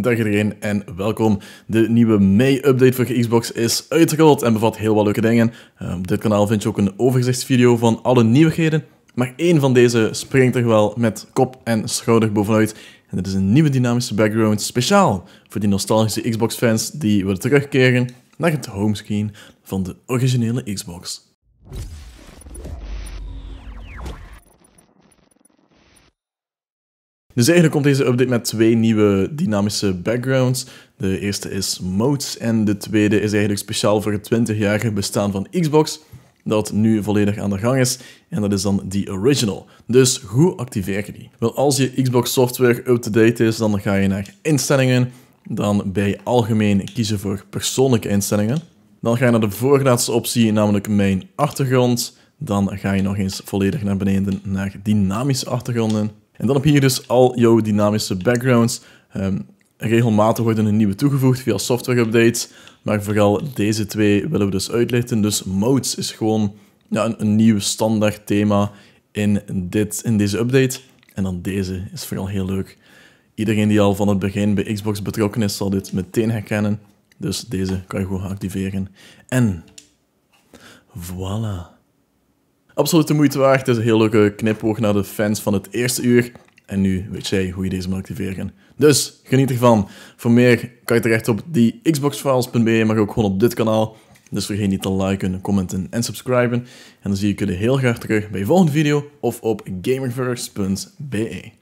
Dag iedereen en welkom. De nieuwe may update voor Xbox is uitgerold en bevat heel wat leuke dingen. Eh, op dit kanaal vind je ook een overzichtsvideo van alle nieuwigheden. Maar één van deze springt er wel met kop en schouder bovenuit. En dat is een nieuwe dynamische background speciaal voor die nostalgische Xbox-fans die willen terugkeren naar het homescreen van de originele Xbox. Dus eigenlijk komt deze update met twee nieuwe dynamische backgrounds. De eerste is Modes en de tweede is eigenlijk speciaal voor het 20-jarige bestaan van Xbox, dat nu volledig aan de gang is. En dat is dan die original. Dus hoe activeer je die? Wel, als je Xbox software up-to-date is, dan ga je naar instellingen. Dan bij algemeen kiezen voor persoonlijke instellingen. Dan ga je naar de voorlaatste optie, namelijk mijn achtergrond. Dan ga je nog eens volledig naar beneden naar dynamische achtergronden. En dan heb je hier dus al jouw dynamische backgrounds. Ehm, regelmatig worden er nieuwe toegevoegd via software updates. Maar vooral deze twee willen we dus uitlichten. Dus modes is gewoon ja, een, een nieuw standaard thema in, dit, in deze update. En dan deze is vooral heel leuk. Iedereen die al van het begin bij Xbox betrokken is, zal dit meteen herkennen. Dus deze kan je gewoon activeren. En voilà. Absoluut de moeite waard. Het is dus een heel leuke knipoog naar de fans van het eerste uur. En nu weet jij hoe je deze moet activeren. Dus geniet ervan. Voor meer kan je terecht op die xboxfiles.be, maar ook gewoon op dit kanaal. Dus vergeet niet te liken, commenten en subscriben. En dan zie ik jullie heel graag terug bij je volgende video of op gamerverse.be.